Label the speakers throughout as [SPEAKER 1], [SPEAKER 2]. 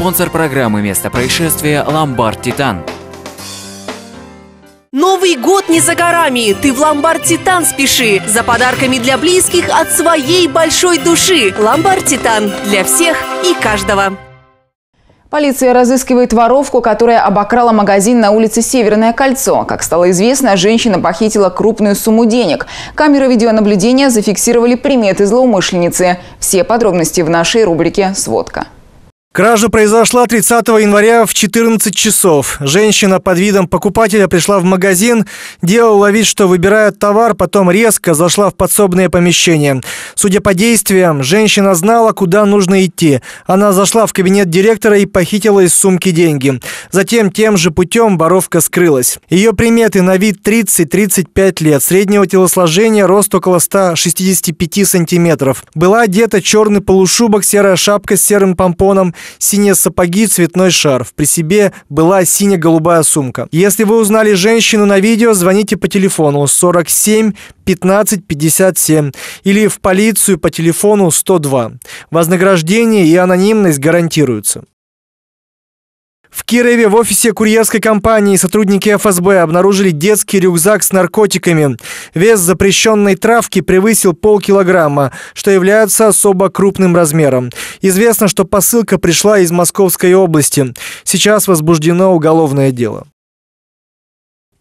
[SPEAKER 1] Спонсор программы «Место происшествия» – «Ломбард Титан».
[SPEAKER 2] Новый год не за горами, ты в ломбард Титан спеши. За подарками для близких от своей большой души. Ломбард Титан для всех и каждого.
[SPEAKER 3] Полиция разыскивает воровку, которая обокрала магазин на улице Северное кольцо. Как стало известно, женщина похитила крупную сумму денег. Камеры видеонаблюдения зафиксировали приметы злоумышленницы. Все подробности в нашей рубрике «Сводка».
[SPEAKER 1] Кража произошла 30 января в 14 часов. Женщина под видом покупателя пришла в магазин, делала вид, что выбирает товар, потом резко зашла в подсобное помещение. Судя по действиям, женщина знала, куда нужно идти. Она зашла в кабинет директора и похитила из сумки деньги. Затем тем же путем воровка скрылась. Ее приметы на вид 30-35 лет, среднего телосложения, рост около 165 сантиметров. Была одета черный полушубок, серая шапка с серым помпоном, синие сапоги, цветной шарф. При себе была сине-голубая сумка. Если вы узнали женщину на видео, звоните по телефону 47 15 57 или в полицию по телефону 102. Вознаграждение и анонимность гарантируются. В Кирове в офисе курьерской компании сотрудники ФСБ обнаружили детский рюкзак с наркотиками. Вес запрещенной травки превысил полкилограмма, что является особо крупным размером. Известно, что посылка пришла из Московской области. Сейчас возбуждено уголовное дело.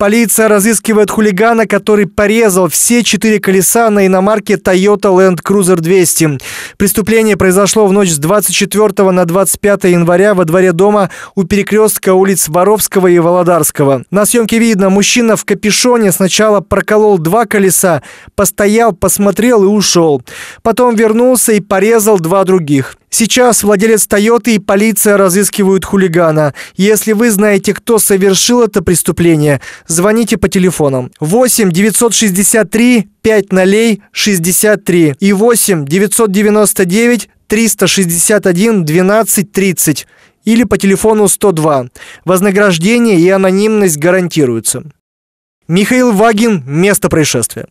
[SPEAKER 1] Полиция разыскивает хулигана, который порезал все четыре колеса на иномарке Toyota Land Cruiser 200. Преступление произошло в ночь с 24 на 25 января во дворе дома у перекрестка улиц Воровского и Володарского. На съемке видно, мужчина в капюшоне сначала проколол два колеса, постоял, посмотрел и ушел. Потом вернулся и порезал два других. Сейчас владелец Тойоты и полиция разыскивают хулигана. Если вы знаете, кто совершил это преступление, звоните по телефонам 8 963 500 63 и 8 999 361 12 30 или по телефону 102. Вознаграждение и анонимность гарантируются. Михаил Вагин. Место происшествия.